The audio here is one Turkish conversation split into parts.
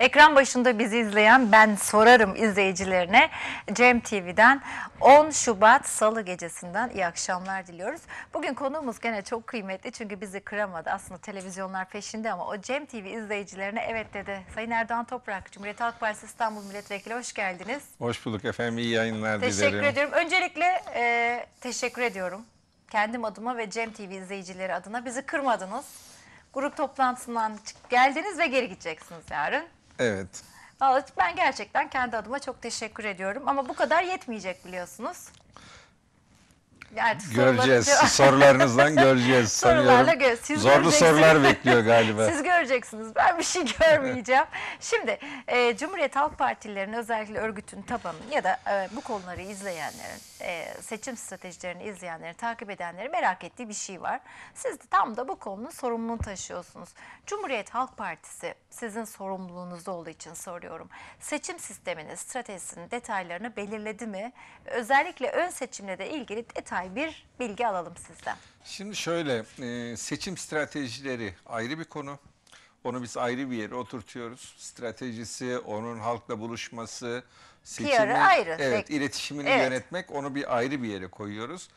Ekran başında bizi izleyen ben sorarım izleyicilerine Cem TV'den 10 Şubat Salı gecesinden iyi akşamlar diliyoruz. Bugün konuğumuz gene çok kıymetli çünkü bizi kıramadı. Aslında televizyonlar peşinde ama o Cem TV izleyicilerine evet dedi. Sayın Erdoğan Toprak, Cumhuriyet Halk Partisi İstanbul Milletvekili hoş geldiniz. Hoş bulduk efendim iyi yayınlar teşekkür dilerim. Teşekkür ediyorum. Öncelikle e, teşekkür ediyorum. Kendim adıma ve Cem TV izleyicileri adına bizi kırmadınız. Grup toplantısından geldiniz ve geri gideceksiniz yarın. Evet. Vallahi ben gerçekten kendi adıma çok teşekkür ediyorum ama bu kadar yetmeyecek biliyorsunuz. Yani göreceğiz. Sorularınızdan göreceğiz Sorularla sanıyorum. Zorlu sorular bekliyor galiba. Siz göreceksiniz. Ben bir şey görmeyeceğim. Şimdi e, Cumhuriyet Halk Partililerinin özellikle örgütün tabanı ya da e, bu konuları izleyenlerin, e, seçim stratejilerini izleyenlerin, takip edenlerin merak ettiği bir şey var. Siz de tam da bu konunun sorumluluğunu taşıyorsunuz. Cumhuriyet Halk Partisi sizin sorumluluğunuz olduğu için soruyorum. Seçim sisteminin, stratejisinin detaylarını belirledi mi? Özellikle ön seçimle de ilgili detay detay bir bilgi alalım sizden. Şimdi şöyle e, seçim stratejileri ayrı bir konu. Onu biz ayrı bir yere oturtuyoruz. Stratejisi, onun halkla buluşması, seçimi, ayrı. evet, Peki. iletişimini Evet. yönetmek onu bir ayrı bir yere koyuyoruz.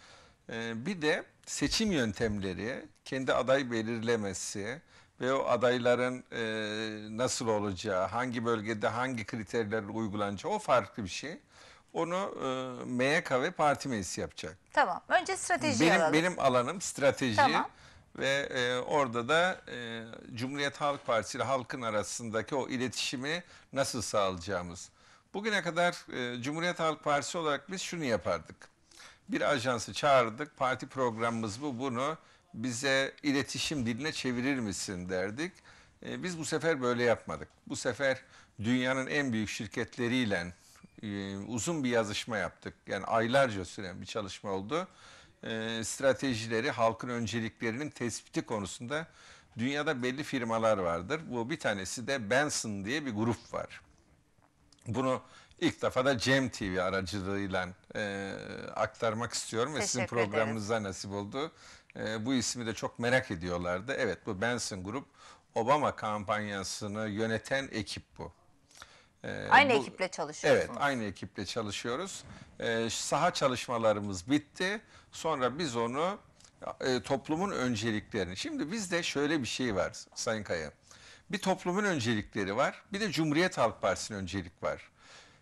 E, bir de seçim yöntemleri, kendi aday belirlemesi ve o adayların e, nasıl olacağı, hangi bölgede hangi kriterler uygulanacağı o farklı bir şey. Onu e, MYK ve parti meclisi yapacak. Tamam. Önce strateji benim, alalım. Benim alanım strateji. Tamam. Ve e, orada da e, Cumhuriyet Halk Partisi ile halkın arasındaki o iletişimi nasıl sağlayacağımız. Bugüne kadar e, Cumhuriyet Halk Partisi olarak biz şunu yapardık. Bir ajansı çağırdık, parti programımız bu, bunu bize iletişim diline çevirir misin derdik. E, biz bu sefer böyle yapmadık. Bu sefer dünyanın en büyük şirketleriyle e, uzun bir yazışma yaptık. Yani aylarca süren bir çalışma oldu. E, stratejileri, halkın önceliklerinin tespiti konusunda dünyada belli firmalar vardır. Bu bir tanesi de Benson diye bir grup var. Bunu ilk defa da Cem TV aracılığıyla e, aktarmak istiyorum ve sizin programınıza ederim. nasip oldu. E, bu ismi de çok merak ediyorlardı. Evet bu Benson Grup Obama kampanyasını yöneten ekip bu. Ee, aynı bu, ekiple çalışıyoruz. Evet aynı ekiple çalışıyoruz. Ee, saha çalışmalarımız bitti. Sonra biz onu e, toplumun önceliklerini. Şimdi bizde şöyle bir şey var Sayın Kaya. Bir toplumun öncelikleri var bir de Cumhuriyet Halk Partisi'nin öncelik var.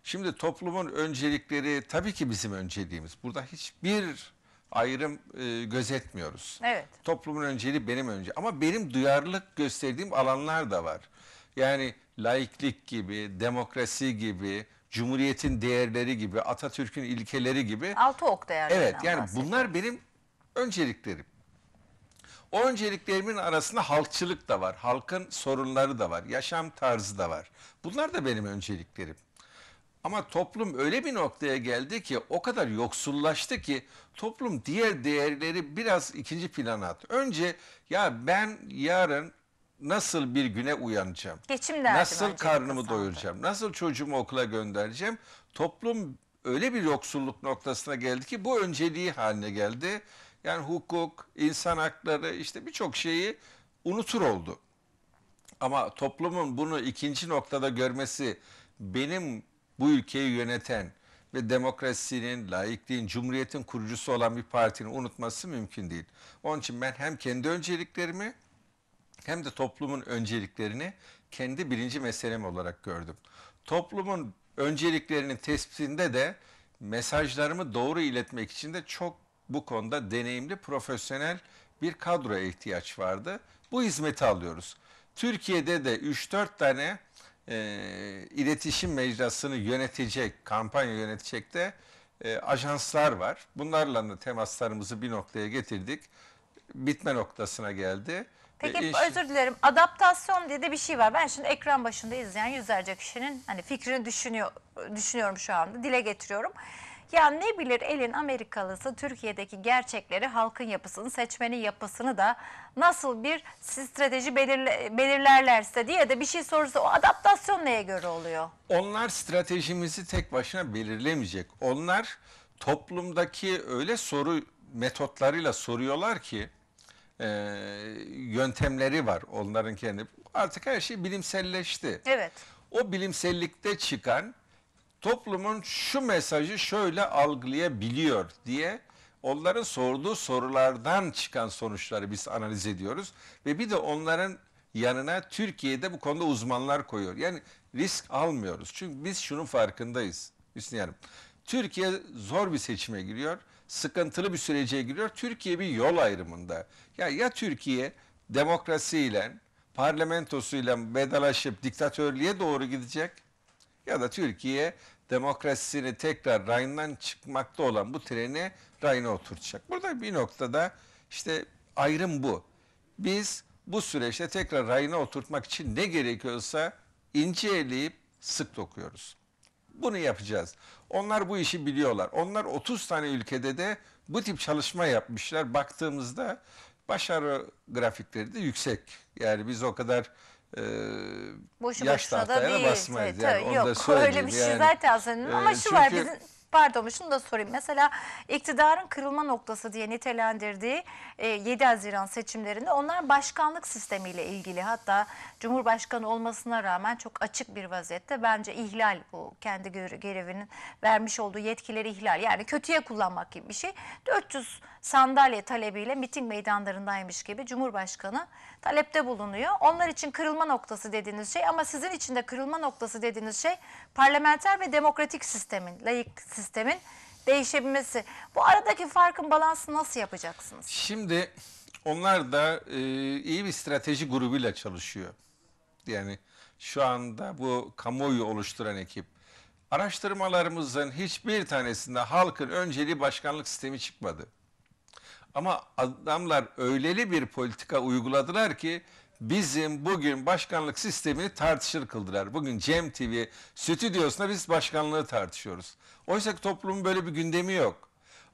Şimdi toplumun öncelikleri tabii ki bizim önceliğimiz. Burada hiçbir ayrım e, gözetmiyoruz. Evet. Toplumun önceliği benim önce ama benim duyarlılık gösterdiğim alanlar da var. Yani laiklik gibi, demokrasi gibi, cumhuriyetin değerleri gibi, Atatürk'ün ilkeleri gibi. Altı ok değerlerinden Evet yani bunlar benim önceliklerim. O önceliklerimin arasında halkçılık da var, halkın sorunları da var, yaşam tarzı da var. Bunlar da benim önceliklerim. Ama toplum öyle bir noktaya geldi ki o kadar yoksullaştı ki toplum diğer değerleri biraz ikinci plana attı. Önce ya ben yarın nasıl bir güne uyanacağım? Geçim derdim Nasıl karnımı doyuracağım? Nasıl çocuğumu okula göndereceğim? Toplum öyle bir yoksulluk noktasına geldi ki bu önceliği haline geldi. Yani hukuk, insan hakları işte birçok şeyi unutur oldu. Ama toplumun bunu ikinci noktada görmesi benim bu ülkeyi yöneten ve demokrasinin, laikliğin, cumhuriyetin kurucusu olan bir partinin unutması mümkün değil. Onun için ben hem kendi önceliklerimi hem de toplumun önceliklerini kendi birinci meselem olarak gördüm. Toplumun önceliklerinin tespitinde de mesajlarımı doğru iletmek için de çok bu konuda deneyimli profesyonel bir kadroya ihtiyaç vardı. Bu hizmeti alıyoruz. Türkiye'de de 3-4 tane e, iletişim mecrasını yönetecek, kampanya yönetecek de e, ajanslar var. Bunlarla da temaslarımızı bir noktaya getirdik. Bitme noktasına geldi. Peki e, özür dilerim adaptasyon diye de bir şey var. Ben şimdi ekran başında izleyen yüzlerce kişinin hani fikrini düşünüyor düşünüyorum şu anda dile getiriyorum. Ya ne bilir elin Amerikalısı Türkiye'deki gerçekleri, halkın yapısını, seçmenin yapısını da nasıl bir strateji belirle, belirlerlerse diye de bir şey sorusu o adaptasyon neye göre oluyor? Onlar stratejimizi tek başına belirlemeyecek. Onlar toplumdaki öyle soru metotlarıyla soruyorlar ki e, yöntemleri var onların kendi. Artık her şey bilimselleşti. Evet. O bilimsellikte çıkan toplumun şu mesajı şöyle algılayabiliyor diye onların sorduğu sorulardan çıkan sonuçları biz analiz ediyoruz. Ve bir de onların yanına Türkiye'de bu konuda uzmanlar koyuyor. Yani risk almıyoruz. Çünkü biz şunun farkındayız Hüsnü Hanım. Türkiye zor bir seçime giriyor sıkıntılı bir sürece giriyor. Türkiye bir yol ayrımında. Ya ya Türkiye demokrasiyle, parlamentosuyla vedalaşıp diktatörlüğe doğru gidecek ya da Türkiye demokrasisini tekrar rayından çıkmakta olan bu treni rayına oturtacak. Burada bir noktada işte ayrım bu. Biz bu süreçte tekrar rayına oturtmak için ne gerekiyorsa inceleyip sık dokuyoruz. Bunu yapacağız. Onlar bu işi biliyorlar. Onlar 30 tane ülkede de bu tip çalışma yapmışlar. Baktığımızda başarı grafikleri de yüksek. Yani biz o kadar e, Boşu yaş tahtaya da değil. basmayız. Tabii, yani, onu yok, da öyle bir şey yani, zaten aslında. Ama e, şu var bizim pardon şunu da sorayım. Mesela iktidarın kırılma noktası diye nitelendirdiği e, 7 Haziran seçimlerinde onlar başkanlık sistemiyle ilgili hatta Cumhurbaşkanı olmasına rağmen çok açık bir vaziyette bence ihlal bu kendi görevinin vermiş olduğu yetkileri ihlal yani kötüye kullanmak gibi bir şey. 400 sandalye talebiyle miting meydanlarındaymış gibi Cumhurbaşkanı talepte bulunuyor. Onlar için kırılma noktası dediğiniz şey ama sizin için de kırılma noktası dediğiniz şey parlamenter ve demokratik sistemin, layık sistemin değişebilmesi. Bu aradaki farkın balansını nasıl yapacaksınız? Şimdi onlar da e, iyi bir strateji grubuyla çalışıyor. Yani şu anda bu kamuoyu oluşturan ekip. Araştırmalarımızın hiçbir tanesinde halkın önceliği başkanlık sistemi çıkmadı. Ama adamlar öyleli bir politika uyguladılar ki bizim bugün başkanlık sistemini tartışır kıldılar. Bugün Cem TV stüdyosunda biz başkanlığı tartışıyoruz. Oysa ki toplumun böyle bir gündemi yok.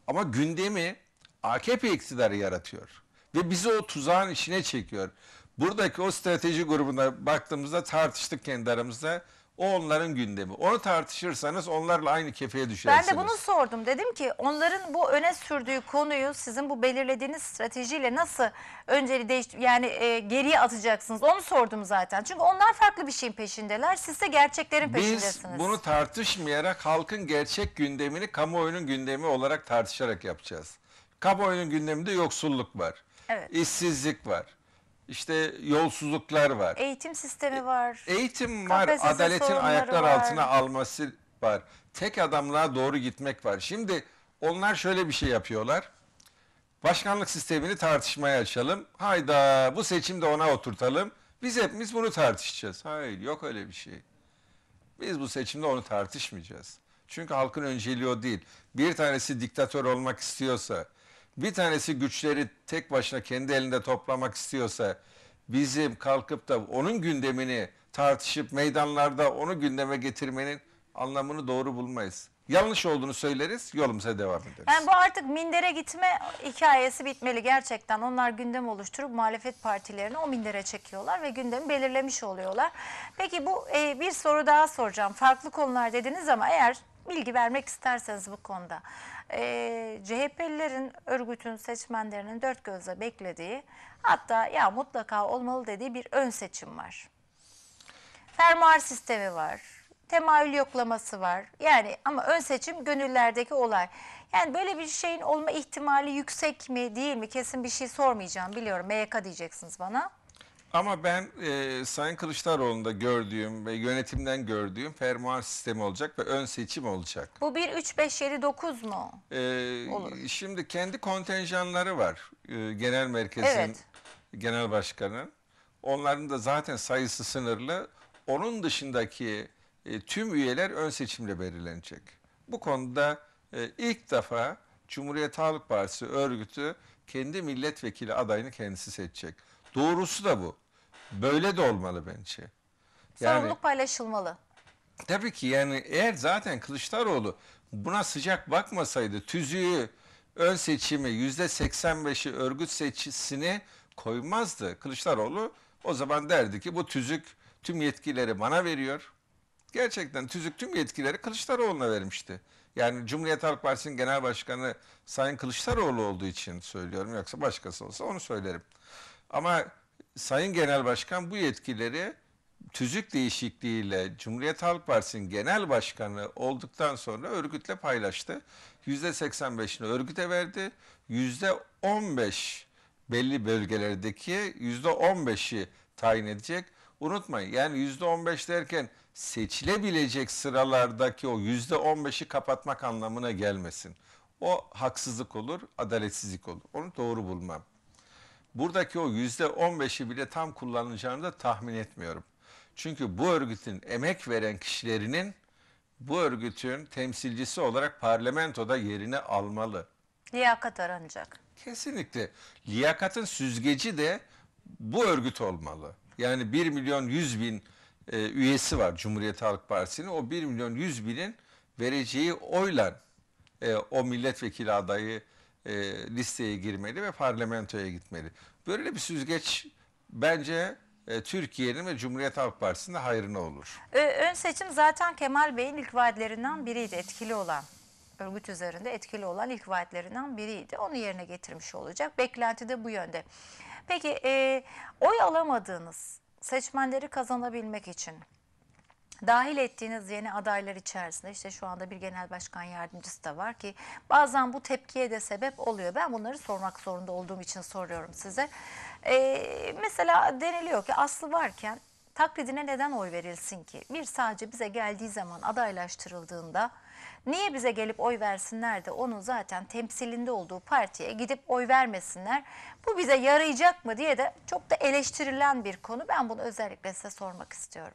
Ama gündemi AKP iktidarı yaratıyor. Ve bizi o tuzağın içine çekiyor. Buradaki o strateji grubuna baktığımızda tartıştık kendi aramızda. O onların gündemi. Onu tartışırsanız onlarla aynı kefeye düşersiniz. Ben de bunu sordum. Dedim ki onların bu öne sürdüğü konuyu sizin bu belirlediğiniz stratejiyle nasıl önceli değiş yani e, geriye atacaksınız? Onu sordum zaten. Çünkü onlar farklı bir şeyin peşindeler. Siz de gerçeklerin peşindesiniz. Biz bunu tartışmayarak halkın gerçek gündemini kamuoyunun gündemi olarak tartışarak yapacağız. Kamuoyunun gündeminde yoksulluk var. Evet. işsizlik var işte yolsuzluklar var. Eğitim sistemi var. E, eğitim var, adaletin ayaklar var. altına alması var. Tek adamlığa doğru gitmek var. Şimdi onlar şöyle bir şey yapıyorlar. Başkanlık sistemini tartışmaya açalım. Hayda bu seçimde ona oturtalım. Biz hepimiz bunu tartışacağız. Hayır yok öyle bir şey. Biz bu seçimde onu tartışmayacağız. Çünkü halkın önceliği o değil. Bir tanesi diktatör olmak istiyorsa, bir tanesi güçleri tek başına kendi elinde toplamak istiyorsa bizim kalkıp da onun gündemini tartışıp meydanlarda onu gündeme getirmenin anlamını doğru bulmayız. Yanlış olduğunu söyleriz, yolumuza devam ederiz. Yani bu artık mindere gitme hikayesi bitmeli gerçekten. Onlar gündem oluşturup muhalefet partilerini o mindere çekiyorlar ve gündemi belirlemiş oluyorlar. Peki bu e, bir soru daha soracağım. Farklı konular dediniz ama eğer bilgi vermek isterseniz bu konuda e, ee, CHP'lilerin örgütün seçmenlerinin dört gözle beklediği hatta ya mutlaka olmalı dediği bir ön seçim var. Fermuar sistemi var. Temayül yoklaması var. Yani ama ön seçim gönüllerdeki olay. Yani böyle bir şeyin olma ihtimali yüksek mi değil mi kesin bir şey sormayacağım biliyorum. MYK diyeceksiniz bana. Ama ben e, Sayın Kılıçdaroğlu'nda gördüğüm ve yönetimden gördüğüm fermuar sistemi olacak ve ön seçim olacak. Bu bir 3 5 7 9 mu? E, Olur. Şimdi kendi kontenjanları var. E, genel merkezin Evet. genel Başkanı'nın. Onların da zaten sayısı sınırlı. Onun dışındaki e, tüm üyeler ön seçimle belirlenecek. Bu konuda e, ilk defa Cumhuriyet Halk Partisi örgütü kendi milletvekili adayını kendisi seçecek. Doğrusu da bu. Böyle de olmalı bence. Yani, Sorumluluk paylaşılmalı. Tabii ki yani eğer zaten Kılıçdaroğlu buna sıcak bakmasaydı tüzüğü, ön seçimi yüzde 85'i örgüt seçisini koymazdı. Kılıçdaroğlu o zaman derdi ki bu tüzük tüm yetkileri bana veriyor. Gerçekten tüzük tüm yetkileri Kılıçdaroğlu'na vermişti. Yani Cumhuriyet Halk Partisi'nin genel başkanı Sayın Kılıçdaroğlu olduğu için söylüyorum. Yoksa başkası olsa onu söylerim. Ama Sayın Genel Başkan bu yetkileri tüzük değişikliğiyle Cumhuriyet Halk Partisi'nin genel başkanı olduktan sonra örgütle paylaştı. %85'ini örgüte verdi. %15 belli bölgelerdeki %15'i tayin edecek. Unutmayın yani %15 derken seçilebilecek sıralardaki o %15'i kapatmak anlamına gelmesin. O haksızlık olur, adaletsizlik olur. Onu doğru bulmam buradaki o yüzde on beşi bile tam kullanacağını da tahmin etmiyorum. Çünkü bu örgütün emek veren kişilerinin bu örgütün temsilcisi olarak parlamentoda yerini almalı. Liyakat aranacak. Kesinlikle. Liyakatın süzgeci de bu örgüt olmalı. Yani 1 milyon 100 bin e, üyesi var Cumhuriyet Halk Partisi'nin. O 1 milyon 100 binin vereceği oyla e, o milletvekili adayı e, listeye girmeli ve parlamentoya gitmeli. Böyle bir süzgeç bence e, Türkiye'nin ve Cumhuriyet Halk Partisi'nin hayrına olur. Ön seçim zaten Kemal Bey'in ilk vaatlerinden biriydi etkili olan örgüt üzerinde etkili olan ilk vaatlerinden biriydi. Onu yerine getirmiş olacak. Beklenti de bu yönde. Peki e, oy alamadığınız seçmenleri kazanabilmek için dahil ettiğiniz yeni adaylar içerisinde işte şu anda bir genel başkan yardımcısı da var ki bazen bu tepkiye de sebep oluyor. Ben bunları sormak zorunda olduğum için soruyorum size. Ee, mesela deniliyor ki aslı varken taklidine neden oy verilsin ki? Bir sadece bize geldiği zaman adaylaştırıldığında niye bize gelip oy versinler de onun zaten temsilinde olduğu partiye gidip oy vermesinler? Bu bize yarayacak mı diye de çok da eleştirilen bir konu. Ben bunu özellikle size sormak istiyorum.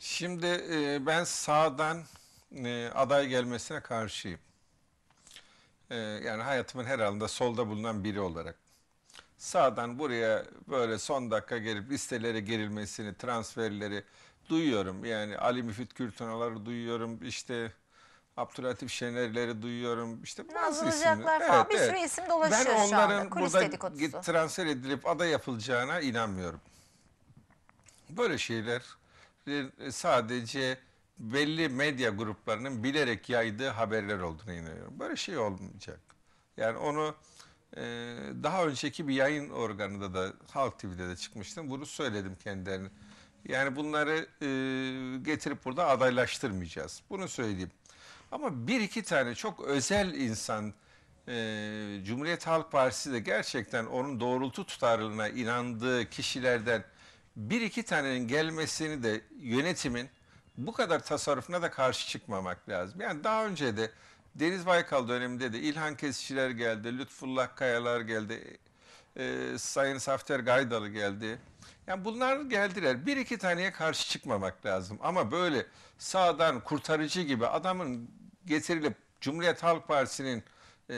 Şimdi e, ben sağdan e, aday gelmesine karşıyım. E, yani hayatımın her alanında solda bulunan biri olarak. Sağdan buraya böyle son dakika gelip listelere girilmesini, transferleri duyuyorum. Yani Ali Müfit Kürtünaları duyuyorum. İşte Abdülhatif Şener'leri duyuyorum. İşte bazı isimler. Evet, bir sürü isim dolaşıyor ben şu anda. Ben onların transfer edilip aday yapılacağına inanmıyorum. Böyle şeyler e, sadece belli medya gruplarının bilerek yaydığı haberler olduğunu inanıyorum. Böyle şey olmayacak. Yani onu e, daha önceki bir yayın organında da Halk TV'de de çıkmıştım. Bunu söyledim kendilerine. Yani bunları e, getirip burada adaylaştırmayacağız. Bunu söyleyeyim. Ama bir iki tane çok özel insan e, Cumhuriyet Halk Partisi de gerçekten onun doğrultu tutarlılığına inandığı kişilerden bir iki tanenin gelmesini de yönetimin bu kadar tasarrufuna da karşı çıkmamak lazım. Yani daha önce de Deniz Baykal döneminde de İlhan Kesiciler geldi, Lütfullah Kayalar geldi, e, Sayın Safter Gaydalı geldi. Yani bunlar geldiler. Bir iki taneye karşı çıkmamak lazım. Ama böyle sağdan kurtarıcı gibi adamın getirilip Cumhuriyet Halk Partisi'nin e,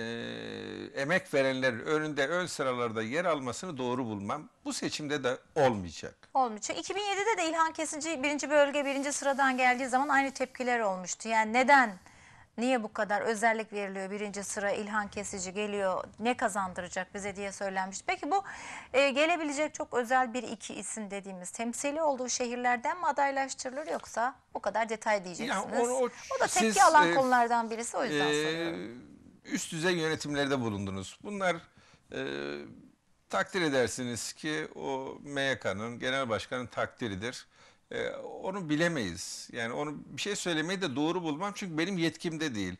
emek verenlerin önünde ön sıralarda yer almasını doğru bulmam. Bu seçimde de olmayacak. Olmayacak. 2007'de de İlhan Kesici birinci bölge birinci sıradan geldiği zaman aynı tepkiler olmuştu. Yani neden? Niye bu kadar özellik veriliyor? Birinci sıra İlhan Kesici geliyor. Ne kazandıracak bize diye söylenmiş. Peki bu e, gelebilecek çok özel bir iki isim dediğimiz temsili olduğu şehirlerden mi adaylaştırılır yoksa o kadar detay diyeceksiniz. Yani o, o, o da tepki siz, alan e, konulardan birisi o yüzden e, soruyorum üst düzey yönetimlerde bulundunuz. Bunlar e, takdir edersiniz ki o MYK'nın genel başkanın takdiridir. E, onu bilemeyiz. Yani onu bir şey söylemeyi de doğru bulmam çünkü benim yetkimde değil.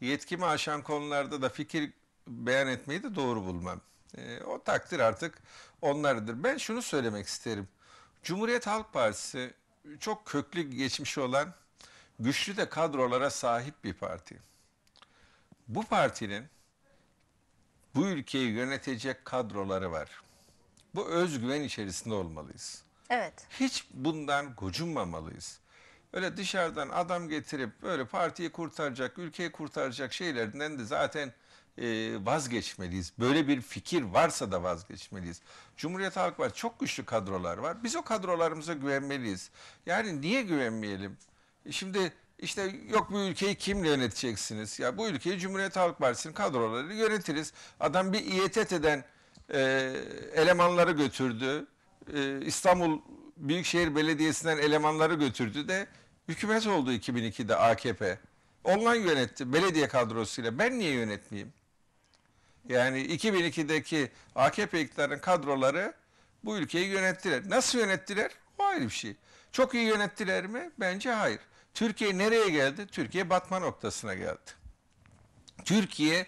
Yetkimi aşan konularda da fikir beyan etmeyi de doğru bulmam. E, o takdir artık onlardır. Ben şunu söylemek isterim. Cumhuriyet Halk Partisi çok köklü geçmişi olan güçlü de kadrolara sahip bir parti. Bu partinin bu ülkeyi yönetecek kadroları var. Bu özgüven içerisinde olmalıyız. Evet. Hiç bundan gocunmamalıyız. Öyle dışarıdan adam getirip böyle partiyi kurtaracak, ülkeyi kurtaracak şeylerden de zaten e, vazgeçmeliyiz. Böyle bir fikir varsa da vazgeçmeliyiz. Cumhuriyet Halk var çok güçlü kadrolar var. Biz o kadrolarımıza güvenmeliyiz. Yani niye güvenmeyelim? E, şimdi işte yok bu ülkeyi kimle yöneteceksiniz? Ya bu ülkeyi Cumhuriyet Halk Partisi'nin kadroları yönetiriz. Adam bir İETT'den e, elemanları götürdü. E, İstanbul Büyükşehir Belediyesi'nden elemanları götürdü de hükümet oldu 2002'de AKP. Onlar yönetti belediye kadrosuyla. Ben niye yönetmeyeyim? Yani 2002'deki AKP iktidarının kadroları bu ülkeyi yönettiler. Nasıl yönettiler? O ayrı bir şey. Çok iyi yönettiler mi? Bence hayır. Türkiye nereye geldi? Türkiye batma noktasına geldi. Türkiye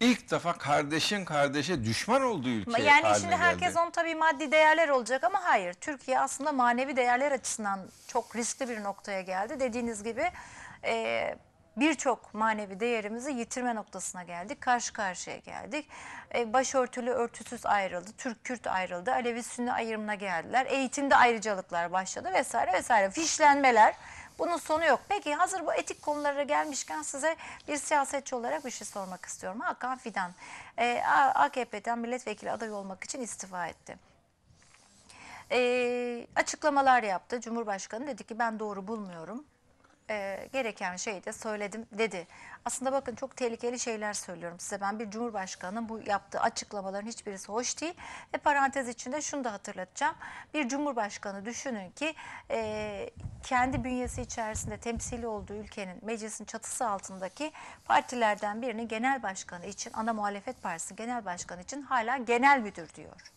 ilk defa kardeşin kardeşe düşman olduğu ülke Yani şimdi herkes geldi. onun tabii maddi değerler olacak ama hayır. Türkiye aslında manevi değerler açısından çok riskli bir noktaya geldi. Dediğiniz gibi e, birçok manevi değerimizi yitirme noktasına geldik. Karşı karşıya geldik. E, başörtülü örtüsüz ayrıldı. Türk-Kürt ayrıldı. Alevi-Sünni ayrımına geldiler. Eğitimde ayrıcalıklar başladı vesaire vesaire. Fişlenmeler. Bunun sonu yok. Peki hazır bu etik konulara gelmişken size bir siyasetçi olarak bir şey sormak istiyorum. Hakan Fidan e, AKP'den milletvekili adayı olmak için istifa etti e, açıklamalar yaptı. Cumhurbaşkanı dedi ki ben doğru bulmuyorum e, gereken şeyi de söyledim dedi. Aslında bakın çok tehlikeli şeyler söylüyorum size. Ben bir cumhurbaşkanının bu yaptığı açıklamaların hiçbirisi hoş değil. Ve parantez içinde şunu da hatırlatacağım. Bir cumhurbaşkanı düşünün ki e, kendi bünyesi içerisinde temsili olduğu ülkenin meclisin çatısı altındaki partilerden birinin genel başkanı için, ana muhalefet partisi genel başkanı için hala genel müdür diyor.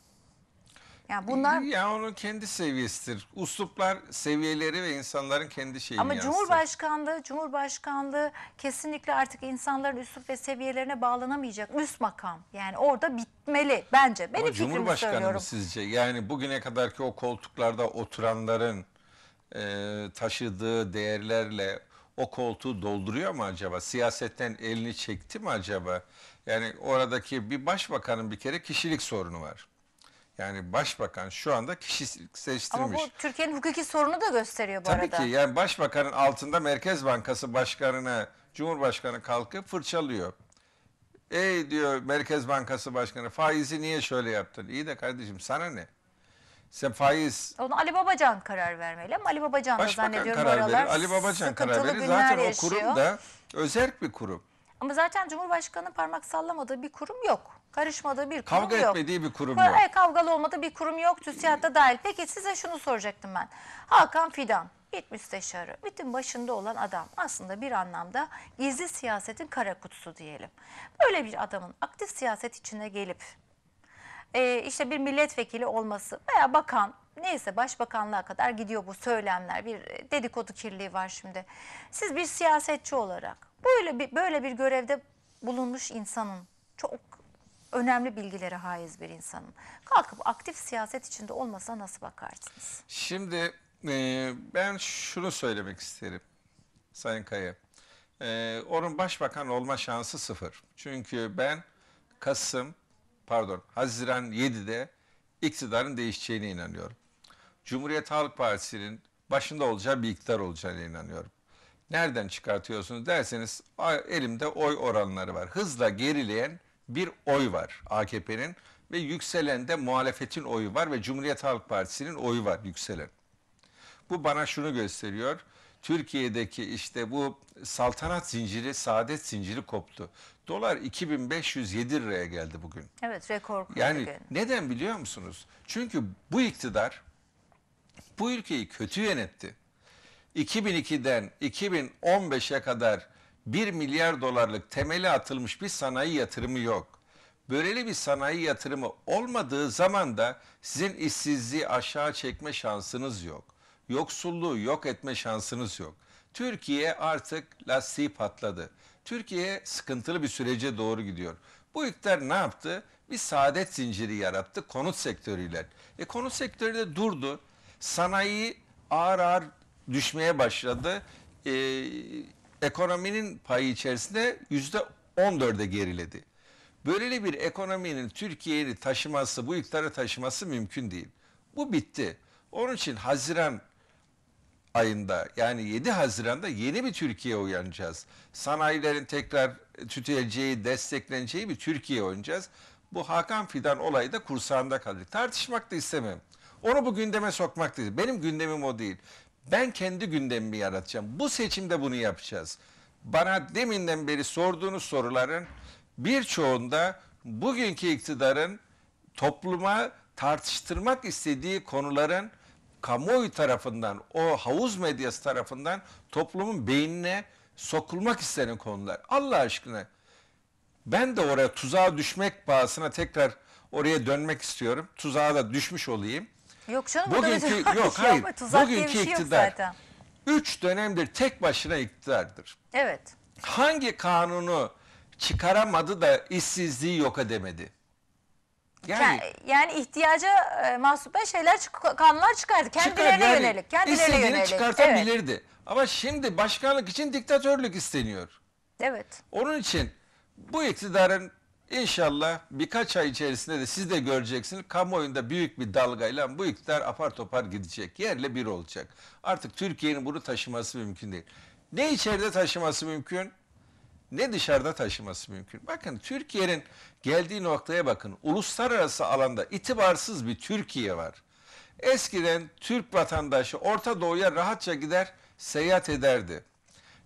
Yani bunlar ya onun kendi seviyesidir. Usluplar, seviyeleri ve insanların kendi şeyi. Ama yansıtır. Cumhurbaşkanlığı, Cumhurbaşkanlığı kesinlikle artık insanların üslup ve seviyelerine bağlanamayacak üst makam. Yani orada bitmeli bence. Benim Ama Cumhurbaşkanı mı sizce? Yani bugüne kadarki o koltuklarda oturanların e, taşıdığı değerlerle o koltuğu dolduruyor mu acaba? Siyasetten elini çekti mi acaba? Yani oradaki bir başbakanın bir kere kişilik sorunu var. Yani başbakan şu anda seçtirmiş. Ama bu Türkiye'nin hukuki sorunu da gösteriyor bu Tabii arada. Tabii ki yani başbakanın altında Merkez Bankası başkanına Cumhurbaşkanı kalkıp fırçalıyor. Ey diyor Merkez Bankası Başkanı faizi niye şöyle yaptın? İyi de kardeşim sana ne? Sen faiz... Onu Ali Babacan karar vermeli ama Ali Babacan da zannediyorum karar verir, Ali Babacan karar verir. Zaten yaşıyor. o kurum da özerk bir kurum. Ama zaten Cumhurbaşkanı parmak sallamadığı bir kurum yok karışmadığı bir kurum Kavga yok. etmediği bir kurum yok. Evet, kavgalı olmadığı bir kurum yok. TÜSİAD dahil. Peki size şunu soracaktım ben. Hakan Fidan, MİT müsteşarı, bütün başında olan adam aslında bir anlamda gizli siyasetin kara kutusu diyelim. Böyle bir adamın aktif siyaset içine gelip e, işte bir milletvekili olması veya bakan neyse başbakanlığa kadar gidiyor bu söylemler. Bir e, dedikodu kirliği var şimdi. Siz bir siyasetçi olarak böyle bir, böyle bir görevde bulunmuş insanın çok önemli bilgilere haiz bir insanın. Kalkıp aktif siyaset içinde olmasa nasıl bakarsınız? Şimdi e, ben şunu söylemek isterim Sayın Kaya. E, onun başbakan olma şansı sıfır. Çünkü ben Kasım pardon Haziran 7'de iktidarın değişeceğine inanıyorum. Cumhuriyet Halk Partisi'nin başında olacağı bir iktidar olacağına inanıyorum. Nereden çıkartıyorsunuz derseniz elimde oy oranları var. Hızla gerileyen bir oy var AKP'nin ve yükselen de muhalefetin oyu var ve Cumhuriyet Halk Partisi'nin oyu var yükselen. Bu bana şunu gösteriyor. Türkiye'deki işte bu saltanat zinciri, saadet zinciri koptu. Dolar 2507 liraya geldi bugün. Evet rekor. Yani neden biliyor musunuz? Çünkü bu iktidar bu ülkeyi kötü yönetti. 2002'den 2015'e kadar 1 milyar dolarlık temeli atılmış bir sanayi yatırımı yok. Böyle bir sanayi yatırımı olmadığı zaman da sizin işsizliği aşağı çekme şansınız yok. Yoksulluğu yok etme şansınız yok. Türkiye artık lastiği patladı. Türkiye sıkıntılı bir sürece doğru gidiyor. Bu iktidar ne yaptı? Bir saadet zinciri yarattı konut sektörüyle. E konut sektörü de durdu. Sanayi ağır ağır düşmeye başladı. E, ekonominin payı içerisinde yüzde 14'e geriledi. Böyleli bir ekonominin Türkiye'yi taşıması, bu iktidara taşıması mümkün değil. Bu bitti. Onun için Haziran ayında yani 7 Haziran'da yeni bir Türkiye uyanacağız. Sanayilerin tekrar tütüleceği, destekleneceği bir Türkiye oynayacağız. Bu Hakan Fidan olayı da kursağında kaldı. Tartışmak da istemem. Onu bu gündeme sokmak değil. Benim gündemim o değil. Ben kendi gündemimi yaratacağım. Bu seçimde bunu yapacağız. Bana deminden beri sorduğunuz soruların birçoğunda bugünkü iktidarın topluma tartıştırmak istediği konuların kamuoyu tarafından, o havuz medyası tarafından toplumun beynine sokulmak istenen konular. Allah aşkına ben de oraya tuzağa düşmek pahasına tekrar oraya dönmek istiyorum. Tuzağa da düşmüş olayım. Yok canım bugünkü yok şey hayır. Yapma, bugünkü şey iktidar zaten. üç dönemdir tek başına iktidardır. Evet. Hangi kanunu çıkaramadı da işsizliği yok edemedi? Yani, yani, yani ihtiyaca e, mahsup şeyler kanunlar çıkardı. Kendilerine çıkar, yani, yönelik. Kendilerine yönelik. çıkartabilirdi. Evet. Ama şimdi başkanlık için diktatörlük isteniyor. Evet. Onun için bu iktidarın İnşallah birkaç ay içerisinde de siz de göreceksiniz. Kamuoyunda büyük bir dalgayla bu iktidar apar topar gidecek. Yerle bir olacak. Artık Türkiye'nin bunu taşıması mümkün değil. Ne içeride taşıması mümkün ne dışarıda taşıması mümkün. Bakın Türkiye'nin geldiği noktaya bakın. Uluslararası alanda itibarsız bir Türkiye var. Eskiden Türk vatandaşı Orta Doğu'ya rahatça gider, seyahat ederdi.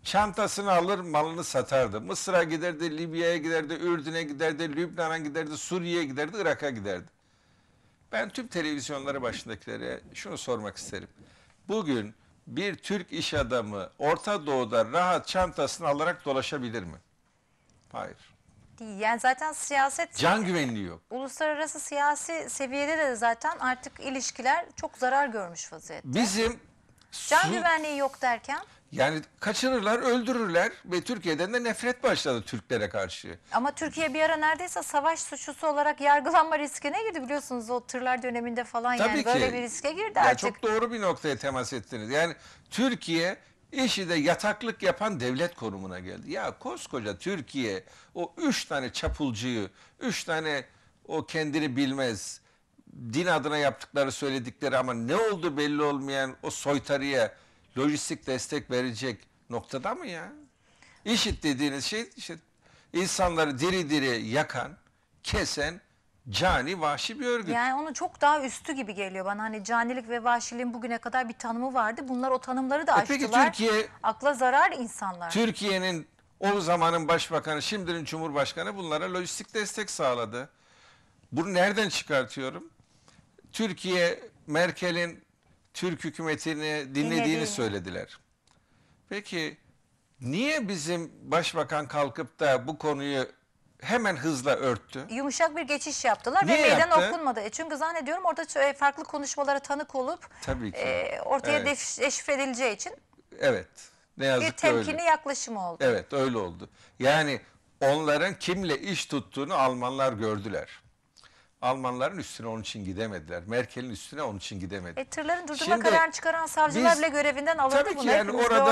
Çantasını alır malını satardı. Mısır'a giderdi, Libya'ya giderdi, Ürdün'e giderdi, Lübnan'a giderdi, Suriye'ye giderdi, Irak'a giderdi. Ben tüm televizyonları başındakilere şunu sormak isterim. Bugün bir Türk iş adamı Orta Doğu'da rahat çantasını alarak dolaşabilir mi? Hayır. Yani zaten siyaset... Can güvenliği yok. Uluslararası siyasi seviyede de zaten artık ilişkiler çok zarar görmüş vaziyette. Bizim Can su, güvenliği yok derken? Yani kaçırırlar, öldürürler ve Türkiye'den de nefret başladı Türklere karşı. Ama Türkiye bir ara neredeyse savaş suçlusu olarak yargılanma riskine girdi biliyorsunuz o tırlar döneminde falan Tabii yani ki. böyle bir riske girdi ya artık. Çok doğru bir noktaya temas ettiniz. Yani Türkiye işi de yataklık yapan devlet konumuna geldi. Ya koskoca Türkiye o üç tane çapulcuyu, üç tane o kendini bilmez, din adına yaptıkları söyledikleri ama ne oldu belli olmayan o soytarıya lojistik destek verecek noktada mı ya? İşit dediğiniz şey işte insanları diri diri yakan, kesen cani vahşi bir örgüt. Yani onun çok daha üstü gibi geliyor bana. Hani canilik ve vahşiliğin bugüne kadar bir tanımı vardı. Bunlar o tanımları da e aştılar. Peki Türkiye, Akla zarar insanlar. Türkiye'nin o zamanın başbakanı, şimdinin cumhurbaşkanı bunlara lojistik destek sağladı. Bunu nereden çıkartıyorum? Türkiye Merkel'in Türk hükümetini dinlediğini söylediler. Peki niye bizim başbakan kalkıp da bu konuyu hemen hızla örttü? Yumuşak bir geçiş yaptılar Niye ve meydan yaptı? okunmadı. E, çünkü zannediyorum orada e, farklı konuşmalara tanık olup Tabii ki. e, ortaya Evet. deşifre edileceği için Evet. Ne yazık bir ki öyle. temkinli yaklaşım oldu. Evet öyle oldu. Yani onların kimle iş tuttuğunu Almanlar gördüler. Almanların üstüne onun için gidemediler. Merkel'in üstüne onun için gidemediler. E, tırların durdurma Şimdi, kararını çıkaran savcılar biz, bile görevinden alındı. Tabii ki yani orada,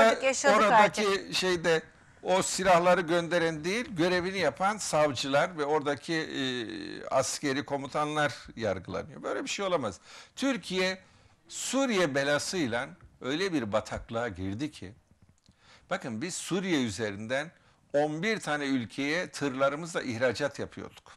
oradaki artık. şeyde o silahları gönderen değil görevini yapan savcılar ve oradaki e, askeri komutanlar yargılanıyor. Böyle bir şey olamaz. Türkiye Suriye belasıyla öyle bir bataklığa girdi ki bakın biz Suriye üzerinden 11 tane ülkeye tırlarımızla ihracat yapıyorduk.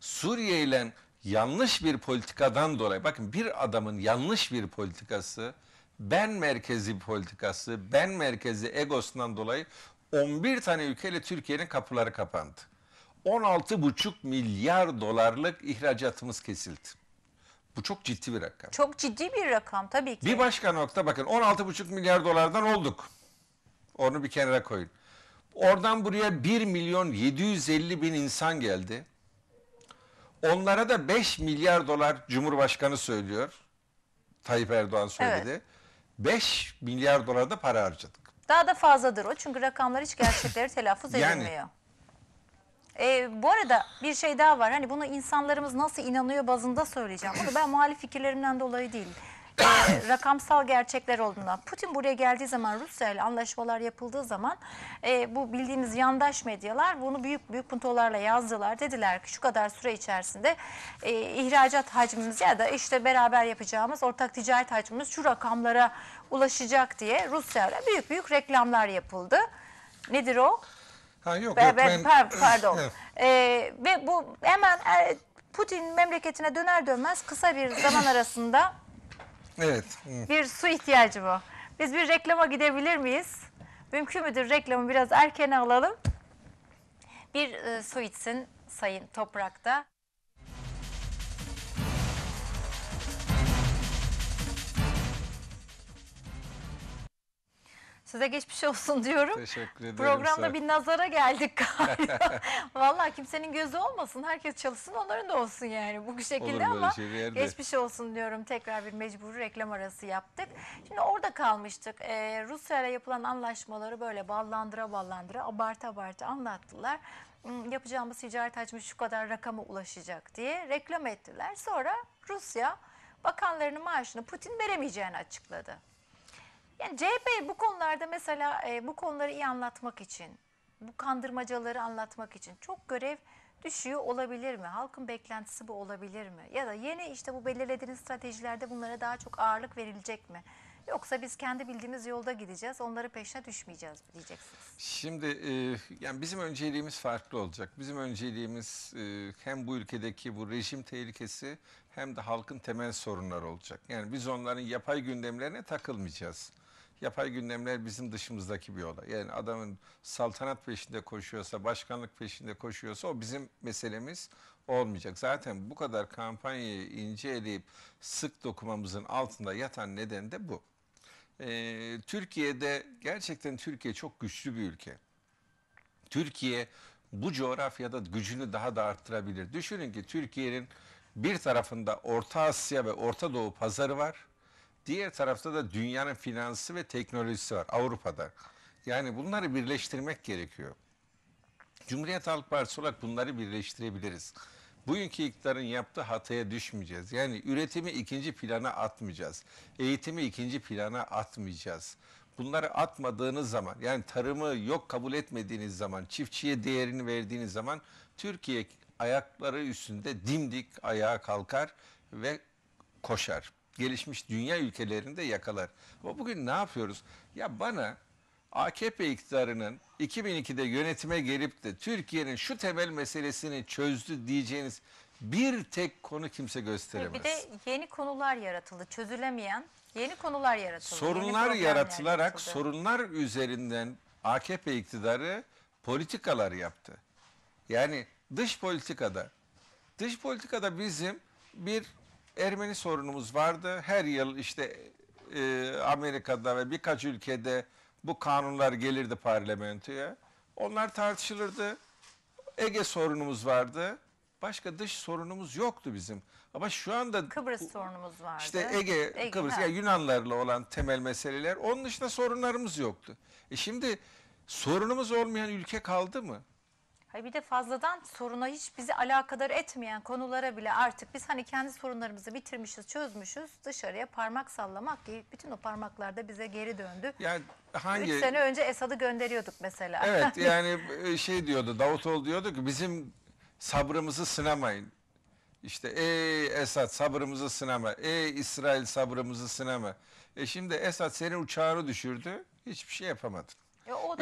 Suriye ile yanlış bir politikadan dolayı bakın bir adamın yanlış bir politikası ben merkezi politikası ben merkezi egosundan dolayı 11 tane ülkeyle Türkiye'nin kapıları kapandı. 16,5 milyar dolarlık ihracatımız kesildi. Bu çok ciddi bir rakam. Çok ciddi bir rakam tabii ki. Bir başka nokta bakın 16,5 milyar dolardan olduk. Onu bir kenara koyun. Oradan buraya 1 milyon 750 bin insan geldi. Onlara da 5 milyar dolar Cumhurbaşkanı söylüyor. Tayyip Erdoğan söyledi. Evet. 5 milyar dolar da para harcadık. Daha da fazladır o çünkü rakamlar hiç gerçekleri telaffuz yani, Ee, bu arada bir şey daha var. Hani bunu insanlarımız nasıl inanıyor bazında söyleyeceğim. Bunu ben muhalif fikirlerimden dolayı değil. Ee, rakamsal gerçekler olduğundan. Putin buraya geldiği zaman Rusya ile anlaşmalar yapıldığı zaman e, bu bildiğimiz yandaş medyalar bunu büyük büyük puntolarla yazdılar. Dediler ki şu kadar süre içerisinde e, ihracat hacmimiz ya da işte beraber yapacağımız ortak ticaret hacmimiz şu rakamlara ulaşacak diye Rusya ile büyük büyük reklamlar yapıldı. Nedir o? Ha yok ben, yok ben, ben pardon. Evet. E, ve bu hemen e, Putin memleketine döner dönmez kısa bir zaman arasında Evet. Bir su ihtiyacı bu. Biz bir reklama gidebilir miyiz? Mümkün müdür reklamı biraz erken alalım. Bir e, su içsin Sayın Toprak'ta. Size geçmiş olsun diyorum. Teşekkür ederim. Programda bir nazara geldik galiba. Valla kimsenin gözü olmasın. Herkes çalışsın onların da olsun yani bu şekilde Olur ama şey geçmiş olsun diyorum. Tekrar bir mecburi reklam arası yaptık. Şimdi orada kalmıştık. Ee, Rusya ile yapılan anlaşmaları böyle ballandıra ballandıra abartı abartı anlattılar. Hmm, yapacağımız ticaret hacmi şu kadar rakama ulaşacak diye reklam ettiler. Sonra Rusya bakanlarının maaşını Putin veremeyeceğini açıkladı. Yani CHP bu konularda mesela e, bu konuları iyi anlatmak için, bu kandırmacaları anlatmak için çok görev düşüyor olabilir mi? Halkın beklentisi bu olabilir mi? Ya da yeni işte bu belirlediğiniz stratejilerde bunlara daha çok ağırlık verilecek mi? Yoksa biz kendi bildiğimiz yolda gideceğiz, onları peşine düşmeyeceğiz diyeceksiniz. Şimdi e, yani bizim önceliğimiz farklı olacak. Bizim önceliğimiz e, hem bu ülkedeki bu rejim tehlikesi hem de halkın temel sorunları olacak. Yani biz onların yapay gündemlerine takılmayacağız. Yapay gündemler bizim dışımızdaki bir olay. Yani adamın saltanat peşinde koşuyorsa, başkanlık peşinde koşuyorsa o bizim meselemiz olmayacak. Zaten bu kadar kampanyayı inceleyip sık dokumamızın altında yatan neden de bu. Ee, Türkiye'de gerçekten Türkiye çok güçlü bir ülke. Türkiye bu coğrafyada gücünü daha da arttırabilir. Düşünün ki Türkiye'nin bir tarafında Orta Asya ve Orta Doğu pazarı var. Diğer tarafta da dünyanın finansı ve teknolojisi var Avrupa'da. Yani bunları birleştirmek gerekiyor. Cumhuriyet Halk Partisi olarak bunları birleştirebiliriz. Bugünkü iktidarın yaptığı hataya düşmeyeceğiz. Yani üretimi ikinci plana atmayacağız. Eğitimi ikinci plana atmayacağız. Bunları atmadığınız zaman yani tarımı yok kabul etmediğiniz zaman, çiftçiye değerini verdiğiniz zaman Türkiye ayakları üstünde dimdik ayağa kalkar ve koşar gelişmiş dünya ülkelerinde yakalar. Ama bugün ne yapıyoruz? Ya bana AKP iktidarının 2002'de yönetime gelip de Türkiye'nin şu temel meselesini çözdü diyeceğiniz bir tek konu kimse gösteremez. Bir de yeni konular yaratıldı. Çözülemeyen yeni konular yaratıldı. Sorunlar yaratılarak yaratıldı. sorunlar üzerinden AKP iktidarı politikalar yaptı. Yani dış politikada dış politikada bizim bir Ermeni sorunumuz vardı. Her yıl işte e, Amerika'da ve birkaç ülkede bu kanunlar gelirdi parlamentoya. Onlar tartışılırdı. Ege sorunumuz vardı. Başka dış sorunumuz yoktu bizim. Ama şu anda Kıbrıs sorunumuz vardı. İşte Ege, Ege Kıbrıs ha. yani Yunanlarla olan temel meseleler. Onun dışında sorunlarımız yoktu. E şimdi sorunumuz olmayan ülke kaldı mı? Hayır, bir de fazladan soruna hiç bizi alakadar etmeyen konulara bile artık biz hani kendi sorunlarımızı bitirmişiz, çözmüşüz. Dışarıya parmak sallamak ki bütün o parmaklar da bize geri döndü. Yani hangi? Üç sene önce Esad'ı gönderiyorduk mesela. Evet yani e, şey diyordu Davutoğlu diyordu ki bizim sabrımızı sınamayın. İşte ey Esad sabrımızı sınama, ey İsrail sabrımızı sınama. E şimdi Esad senin uçağını düşürdü, hiçbir şey yapamadın.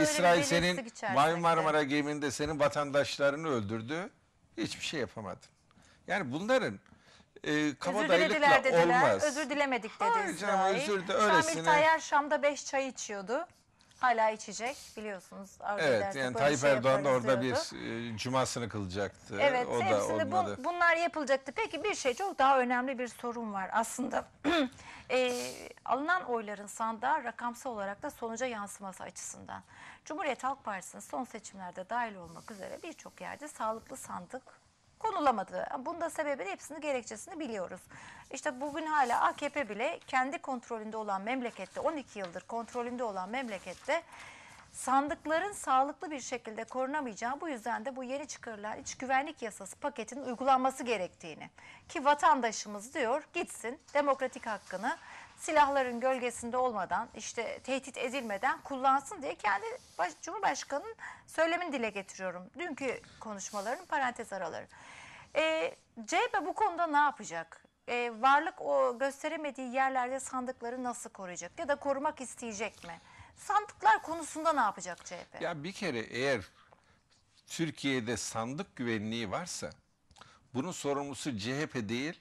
İsrail senin belirsizlik Mavi Marmara geminde senin vatandaşlarını öldürdü. Hiçbir şey yapamadın. Yani bunların e, Özür kabadayılıkla dilediler dediler. olmaz. Özür dilemedik dedi Hayır canım, özür de öylesine. Şamil Tayyar Şam'da beş çay içiyordu hala içecek biliyorsunuz. Arzu evet yani Tayyip şey Erdoğan da orada bir e, cumasını kılacaktı. Evet o da olmadı. Bu, bunlar yapılacaktı. Peki bir şey çok daha önemli bir sorun var aslında. e, alınan oyların sandığa rakamsal olarak da sonuca yansıması açısından. Cumhuriyet Halk Partisi'nin son seçimlerde dahil olmak üzere birçok yerde sağlıklı sandık konulamadı. Bunda da sebebini hepsini gerekçesini biliyoruz. İşte bugün hala AKP bile kendi kontrolünde olan memlekette 12 yıldır kontrolünde olan memlekette sandıkların sağlıklı bir şekilde korunamayacağı bu yüzden de bu yeni çıkarılan iç güvenlik yasası paketinin uygulanması gerektiğini ki vatandaşımız diyor gitsin demokratik hakkını silahların gölgesinde olmadan işte tehdit edilmeden kullansın diye kendi baş, Cumhurbaşkanı'nın söylemini dile getiriyorum. Dünkü konuşmaların parantez araları. E, CHP bu konuda ne yapacak? E, varlık o gösteremediği yerlerde sandıkları nasıl koruyacak ya da korumak isteyecek mi? Sandıklar konusunda ne yapacak CHP? Ya bir kere eğer Türkiye'de sandık güvenliği varsa bunun sorumlusu CHP değil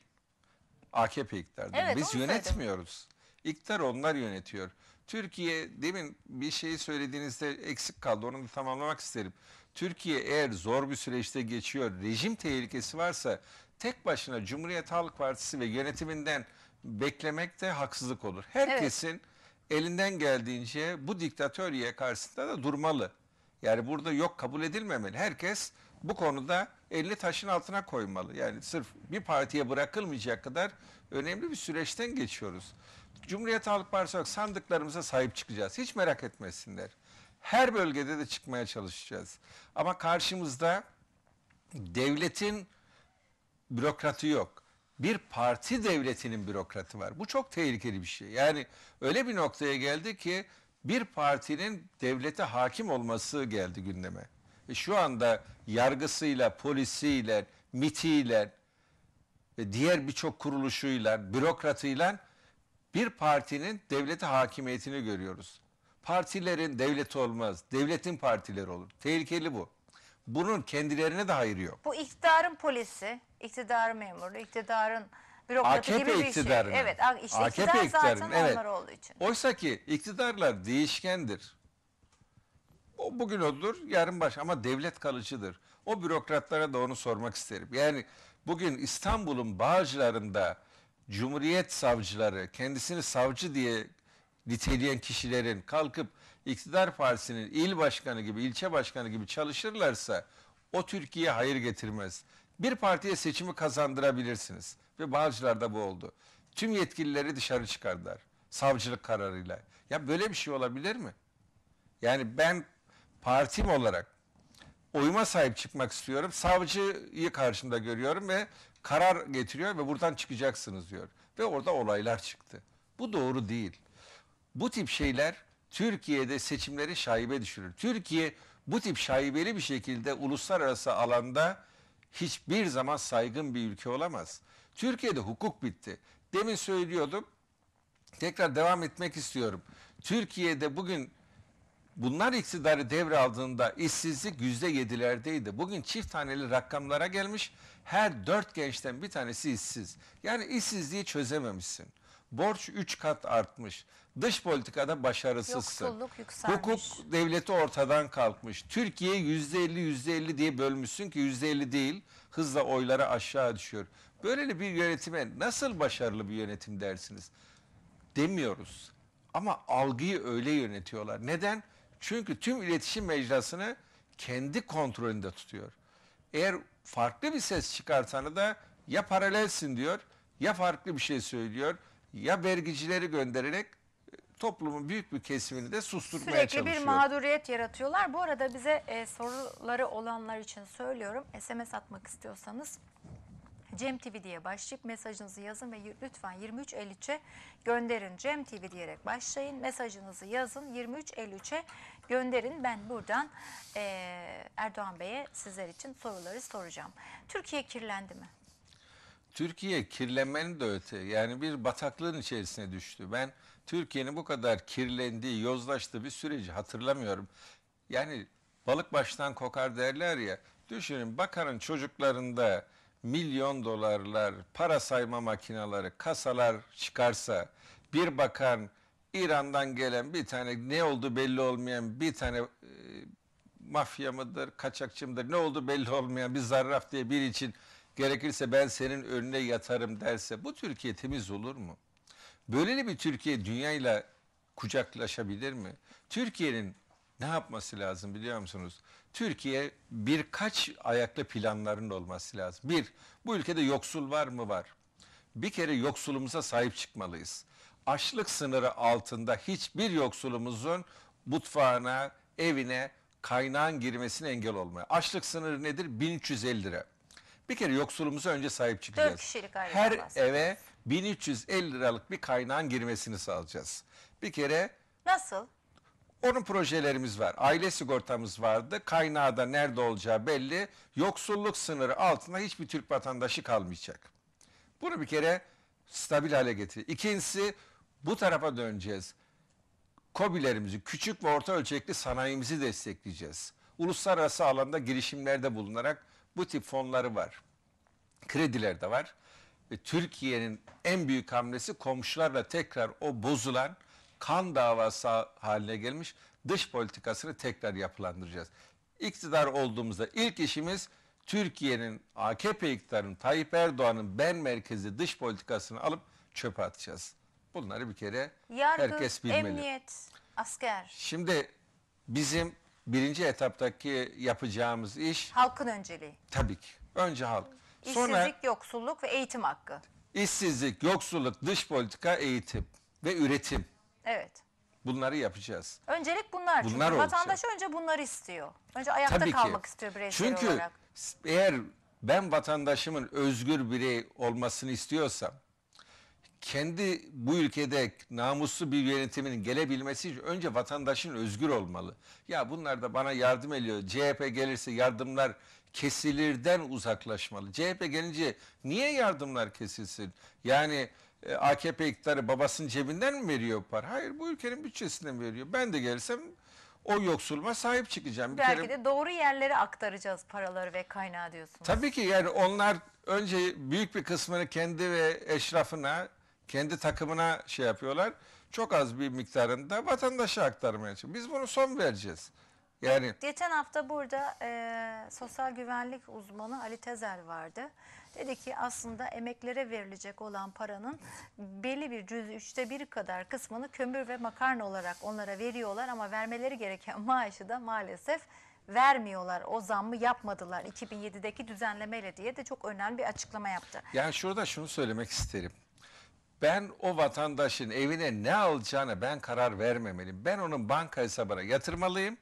AKP iktidar. Evet, Biz onu yönetmiyoruz. İktidar onlar yönetiyor. Türkiye demin bir şeyi söylediğinizde eksik kaldı. Onu da tamamlamak isterim. Türkiye eğer zor bir süreçte geçiyor, rejim tehlikesi varsa tek başına Cumhuriyet Halk Partisi ve yönetiminden beklemek de haksızlık olur. Herkesin elinden geldiğince bu diktatörye karşısında da durmalı. Yani burada yok kabul edilmemeli. Herkes bu konuda elini taşın altına koymalı. Yani sırf bir partiye bırakılmayacak kadar önemli bir süreçten geçiyoruz. Cumhuriyet Halk Partisi olarak sandıklarımıza sahip çıkacağız. Hiç merak etmesinler. Her bölgede de çıkmaya çalışacağız. Ama karşımızda devletin bürokratı yok. Bir parti devletinin bürokratı var. Bu çok tehlikeli bir şey. Yani öyle bir noktaya geldi ki bir partinin devlete hakim olması geldi gündeme. E şu anda yargısıyla, polisiyle, mitiyle, ve diğer birçok kuruluşuyla, bürokratıyla bir partinin devlete hakimiyetini görüyoruz. Partilerin devleti olmaz, devletin partileri olur. Tehlikeli bu. Bunun kendilerine de hayrı yok. Bu iktidarın polisi, iktidar memuru, iktidarın bürokratı AKP gibi bir şey. iktidarının. şey. Evet, işte AKP iktidar iktidarının. zaten evet. onlar olduğu için. Oysa ki iktidarlar değişkendir. O bugün olur, yarın baş ama devlet kalıcıdır. O bürokratlara da onu sormak isterim. Yani bugün İstanbul'un Bağcılar'ında Cumhuriyet savcıları kendisini savcı diye niteleyen kişilerin kalkıp iktidar partisinin il başkanı gibi, ilçe başkanı gibi çalışırlarsa o Türkiye'ye hayır getirmez. Bir partiye seçimi kazandırabilirsiniz ve Bağcılar'da bu oldu. Tüm yetkilileri dışarı çıkardılar savcılık kararıyla. Ya böyle bir şey olabilir mi? Yani ben partim olarak oyuma sahip çıkmak istiyorum. Savcıyı karşımda görüyorum ve karar getiriyor ve buradan çıkacaksınız diyor. Ve orada olaylar çıktı. Bu doğru değil. Bu tip şeyler Türkiye'de seçimleri şaibe düşürür. Türkiye bu tip şaibeli bir şekilde uluslararası alanda hiçbir zaman saygın bir ülke olamaz. Türkiye'de hukuk bitti. Demin söylüyordum. Tekrar devam etmek istiyorum. Türkiye'de bugün Bunlar iktidarı devraldığında işsizlik yüzde yedilerdeydi. Bugün çift taneli rakamlara gelmiş. Her dört gençten bir tanesi işsiz. Yani işsizliği çözememişsin. Borç üç kat artmış. Dış politikada başarısızsın. Yoksulluk yükselmiş. Hukuk devleti ortadan kalkmış. Türkiye yüzde elli yüzde elli diye bölmüşsün ki yüzde elli değil. Hızla oylara aşağı düşüyor. Böyle bir yönetime nasıl başarılı bir yönetim dersiniz? Demiyoruz. Ama algıyı öyle yönetiyorlar. Neden? Çünkü tüm iletişim mecrasını kendi kontrolünde tutuyor. Eğer farklı bir ses çıkartanı da ya paralelsin diyor ya farklı bir şey söylüyor ya vergicileri göndererek e, toplumun büyük bir kesimini de susturmaya Sürekli çalışıyor. Sürekli bir mağduriyet yaratıyorlar. Bu arada bize e, soruları olanlar için söylüyorum. SMS atmak istiyorsanız Cem TV diye başlayıp mesajınızı yazın ve lütfen 23.53'e gönderin. Cem TV diyerek başlayın. Mesajınızı yazın. 23.53'e gönderin. Ben buradan e, Erdoğan Bey'e sizler için soruları soracağım. Türkiye kirlendi mi? Türkiye kirlenmenin de öte yani bir bataklığın içerisine düştü. Ben Türkiye'nin bu kadar kirlendiği, yozlaştığı bir süreci hatırlamıyorum. Yani balık baştan kokar derler ya. Düşünün bakanın çocuklarında milyon dolarlar para sayma makineleri kasalar çıkarsa bir bakan İran'dan gelen bir tane ne oldu belli olmayan bir tane e, mafya mıdır kaçakçı mıdır ne oldu belli olmayan bir zarraf diye bir için gerekirse ben senin önüne yatarım derse bu Türkiye temiz olur mu? Böyle bir Türkiye dünyayla kucaklaşabilir mi? Türkiye'nin ne yapması lazım biliyor musunuz? Türkiye birkaç ayaklı planların olması lazım. Bir, bu ülkede yoksul var mı var. Bir kere yoksulumuza sahip çıkmalıyız. Açlık sınırı altında hiçbir yoksulumuzun mutfağına, evine, kaynağın girmesine engel olmaya. Açlık sınırı nedir? 1350 lira. Bir kere yoksulumuza önce sahip çıkacağız. Her eve 1350 liralık bir kaynağın girmesini sağlayacağız. Bir kere Nasıl? Onun projelerimiz var. Aile sigortamız vardı. Kaynağı da nerede olacağı belli. Yoksulluk sınırı altında hiçbir Türk vatandaşı kalmayacak. Bunu bir kere stabil hale getir. İkincisi bu tarafa döneceğiz. KOBİ'lerimizi, küçük ve orta ölçekli sanayimizi destekleyeceğiz. Uluslararası alanda girişimlerde bulunarak bu tip fonları var. Krediler de var. Ve Türkiye'nin en büyük hamlesi komşularla tekrar o bozulan kan davası haline gelmiş dış politikasını tekrar yapılandıracağız. İktidar olduğumuzda ilk işimiz Türkiye'nin AKP iktidarının Tayyip Erdoğan'ın ben merkezi dış politikasını alıp çöpe atacağız. Bunları bir kere Yargı, herkes bilmeli. emniyet, asker. Şimdi bizim birinci etaptaki yapacağımız iş... Halkın önceliği. Tabii ki. Önce halk. İşsizlik, Sonra, yoksulluk ve eğitim hakkı. İşsizlik, yoksulluk, dış politika, eğitim ve üretim. Evet. Bunları yapacağız. Öncelik bunlar. Bunlar Çünkü olacak. vatandaş önce bunları istiyor. Önce ayakta Tabii kalmak ki. istiyor bireysel Çünkü olarak. Çünkü eğer ben vatandaşımın özgür birey olmasını istiyorsam kendi bu ülkede namuslu bir yönetimin gelebilmesi için önce vatandaşın özgür olmalı. Ya bunlar da bana yardım ediyor. CHP gelirse yardımlar kesilirden uzaklaşmalı. CHP gelince niye yardımlar kesilsin? Yani e, AKP iktidarı babasının cebinden mi veriyor para? Hayır bu ülkenin bütçesinden veriyor. Ben de gelsem o yoksulma sahip çıkacağım. Belki kere... de doğru yerlere aktaracağız paraları ve kaynağı diyorsunuz. Tabii ki yani onlar önce büyük bir kısmını kendi ve eşrafına, kendi takımına şey yapıyorlar. Çok az bir miktarında vatandaşa aktarmaya çalışıyor. Biz bunu son vereceğiz. Yani Geçen hafta burada e, sosyal güvenlik uzmanı Ali Tezer vardı. Dedi ki aslında emeklere verilecek olan paranın belli bir cüz üçte bir kadar kısmını kömür ve makarna olarak onlara veriyorlar ama vermeleri gereken maaşı da maalesef vermiyorlar. O zammı yapmadılar 2007'deki düzenlemeyle diye de çok önemli bir açıklama yaptı. Yani şurada şunu söylemek isterim. Ben o vatandaşın evine ne alacağına ben karar vermemeliyim. Ben onun banka hesabına yatırmalıyım.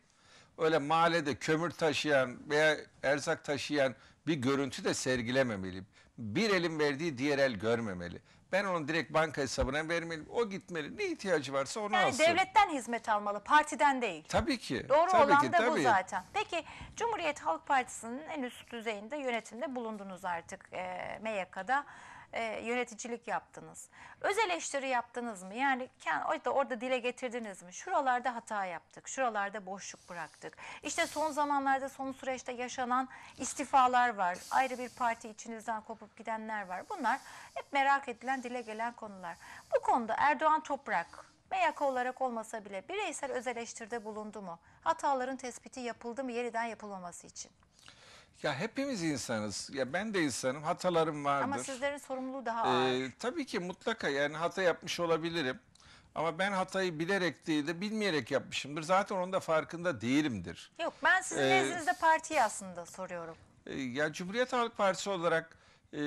Öyle mahallede kömür taşıyan veya erzak taşıyan bir görüntü de sergilememeli. Bir elin verdiği diğer el görmemeli. Ben onu direkt banka hesabına vermeliyim. O gitmeli. Ne ihtiyacı varsa onu yani alsın. devletten hizmet almalı, partiden değil. Tabii ki. Doğru tabii olan ki, da tabii. bu zaten. Peki Cumhuriyet Halk Partisi'nin en üst düzeyinde yönetimde bulundunuz artık e, MYK'da e, yöneticilik yaptınız. Öz eleştiri yaptınız mı? Yani orada, orada dile getirdiniz mi? Şuralarda hata yaptık, şuralarda boşluk bıraktık. İşte son zamanlarda, son süreçte yaşanan istifalar var. Ayrı bir parti içinizden kopup gidenler var. Bunlar hep merak edilen, dile gelen konular. Bu konuda Erdoğan Toprak MYK olarak olmasa bile bireysel öz eleştirde bulundu mu? Hataların tespiti yapıldı mı yeniden yapılmaması için? Ya hepimiz insanız. Ya ben de insanım. Hatalarım vardır. Ama sizlerin sorumluluğu daha ee, ağır. Ee, tabii ki mutlaka yani hata yapmış olabilirim. Ama ben hatayı bilerek değil de bilmeyerek yapmışımdır. Zaten onun da farkında değilimdir. Yok ben sizin Ee, nezdinizde partiyi aslında soruyorum. Ee, ya Cumhuriyet Halk Partisi olarak e,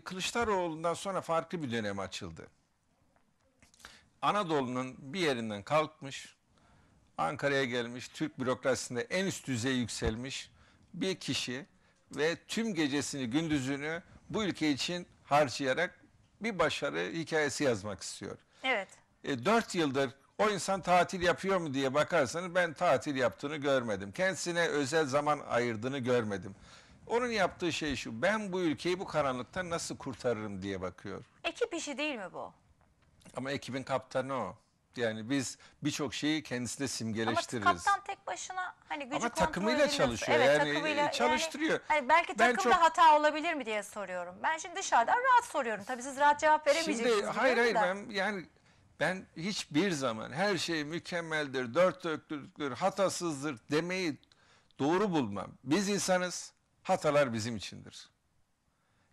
Kılıçdaroğlu'ndan sonra farklı bir dönem açıldı. Anadolu'nun bir yerinden kalkmış, Ankara'ya gelmiş, Türk bürokrasisinde en üst düzeye yükselmiş bir kişi ve tüm gecesini gündüzünü bu ülke için harcayarak bir başarı hikayesi yazmak istiyor. Evet. E, 4 yıldır o insan tatil yapıyor mu diye bakarsanız ben tatil yaptığını görmedim. Kendisine özel zaman ayırdığını görmedim. Onun yaptığı şey şu ben bu ülkeyi bu karanlıktan nasıl kurtarırım diye bakıyor. Ekip işi değil mi bu? Ama ekibin kaptanı o. Yani biz birçok şeyi kendisine simgeleştiririz. Ama kaptan tek başına hani gücü Ama takımıyla ediliyorsa- çalışıyor evet, yani takımıyla, e, çalıştırıyor. Yani, hani belki takımda çok- hata olabilir mi diye soruyorum. Ben şimdi dışarıdan rahat soruyorum. Tabii siz rahat cevap veremeyeceksiniz. Şimdi hayır hayır ben yani ben hiçbir zaman her şey mükemmeldir, dört dörtlüktür, hatasızdır demeyi doğru bulmam. Biz insanız, hatalar bizim içindir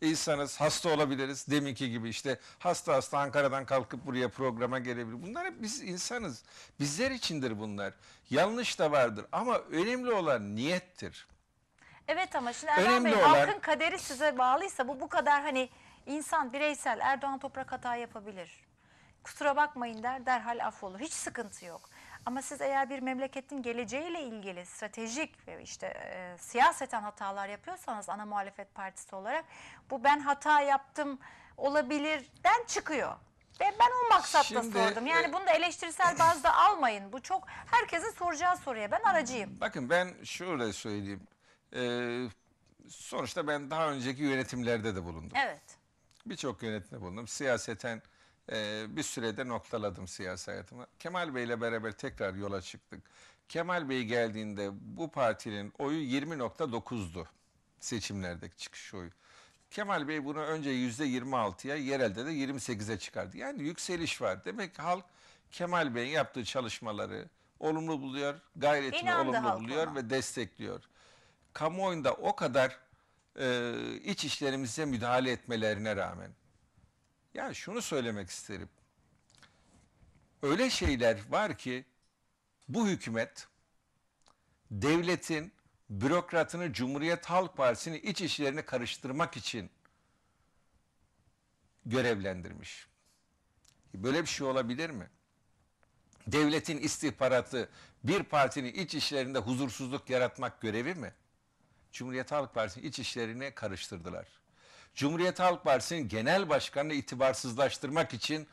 insanız, hasta olabiliriz. Deminki gibi işte hasta hasta Ankara'dan kalkıp buraya programa gelebilir. Bunlar hep biz insanız. Bizler içindir bunlar. Yanlış da vardır ama önemli olan niyettir. Evet ama şimdi Erdoğan Önemli Bey olan- halkın kaderi size bağlıysa bu bu kadar hani insan bireysel Erdoğan Toprak hata yapabilir. Kusura bakmayın der derhal af olur. Hiç sıkıntı yok. Ama siz eğer bir memleketin geleceğiyle ilgili stratejik ve işte e, siyaseten hatalar yapıyorsanız ana muhalefet partisi olarak bu ben hata yaptım olabilirden çıkıyor. Ve ben o maksatla Şimdi, sordum. Yani e, bunu da eleştirisel bazda almayın. Bu çok herkesin soracağı soruya. Ben aracıyım. Bakın ben şöyle söyleyeyim. Ee, sonuçta ben daha önceki yönetimlerde de bulundum. Evet. Birçok yönetimde bulundum. Siyaseten ee, bir sürede noktaladım siyasi hayatımı. Kemal Bey ile beraber tekrar yola çıktık. Kemal Bey geldiğinde bu partinin oyu 20.9'du seçimlerdeki çıkış oyu. Kemal Bey bunu önce %26'ya yerelde de 28'e çıkardı. Yani yükseliş var. Demek ki halk Kemal Bey'in yaptığı çalışmaları olumlu buluyor, gayretini İnandı olumlu halkına. buluyor ve destekliyor. Kamuoyunda o kadar e, iç işlerimize müdahale etmelerine rağmen ya şunu söylemek isterim. Öyle şeyler var ki bu hükümet devletin bürokratını Cumhuriyet Halk Partisi'ni iç işlerini karıştırmak için görevlendirmiş. Böyle bir şey olabilir mi? Devletin istihbaratı bir partinin iç işlerinde huzursuzluk yaratmak görevi mi? Cumhuriyet Halk Partisi'nin iç işlerini karıştırdılar. Cumhuriyet Halk Partisi'nin genel başkanını itibarsızlaştırmak için